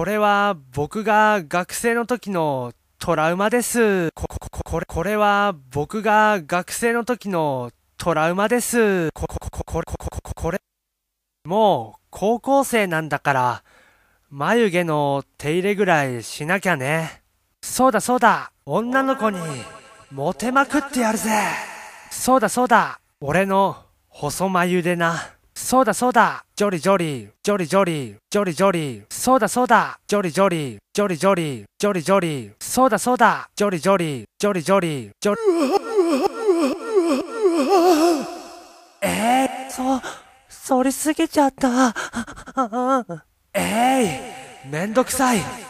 これは僕が学生の時のトラウマです。こ、こ、これ、これは僕が学生の時のトラウマです。こ、こ、こ、これ、こ、こ、こ、これ。もう高校生なんだから、眉毛の手入れぐらいしなきゃね。そうだそうだ、女の子にモテまくってやるぜ。そうだそうだ、俺の細眉でな。そうだそうだジョリジョリジョリジョリジョリジョリそうだそうだジョリジョリジョリジョリジョリジョリそうだそうだジョリジョリジョリジョリジョリえー、そ反りすぎちゃったえい、ー、めんどくさい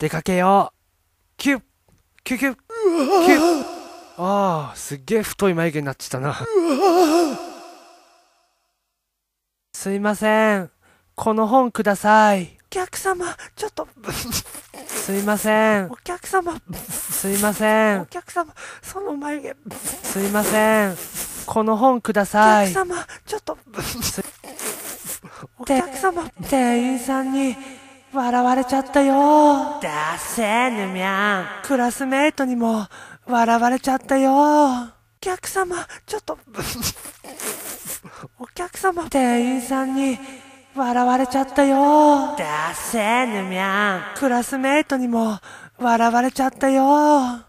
出かけようキュッキュッキュッキュッああすっげえ太い眉毛になっちったなすいませんこの本くださいお客様ちょっとすいませんお客様すいませんお客様その眉毛すいませんこの本くださいお客様ちょっとお客様店員さんに笑われちゃったよ。だせぬみゃん。クラスメイトにも笑われちゃったよ。お客様、ちょっと お客様、店員さんに笑われちゃったよ。だせぬみゃん。クラスメイトにも笑われちゃったよ。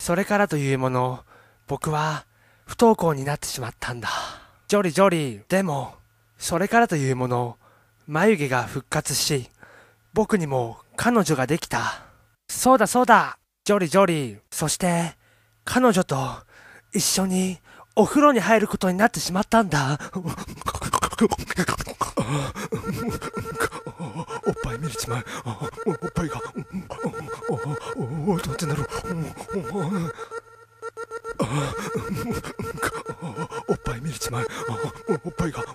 それからというもの、僕は不登校になってしまったんだ。ジョリジョリでもそれからというもの眉毛が復活し僕にも彼女ができたそうだそうだジョリジョリそして彼女と一緒にお風呂に入ることになってしまったんだおっぱい見れちまうおっぱいがおおどうお、お、なるあ見ちまうおっぱいがう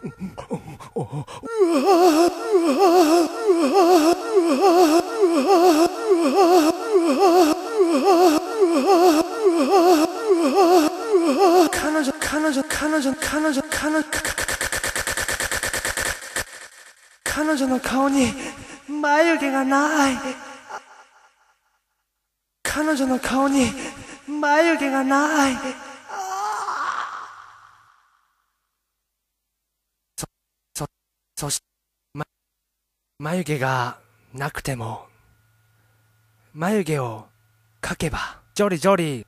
わ彼女彼女彼女彼女彼女の顔に眉毛がない彼女の顔に眉毛がないそしま、眉毛がなくても、眉毛を描けば、ジョリジョリ、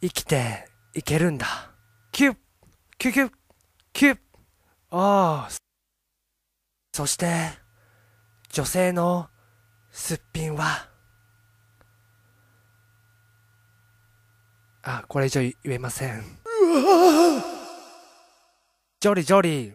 生きていけるんだ。キュッ、キュキュッ、キュッ、ああ。そして、女性のすっぴんは、あ、これ以上言えません。ジョリジョリ。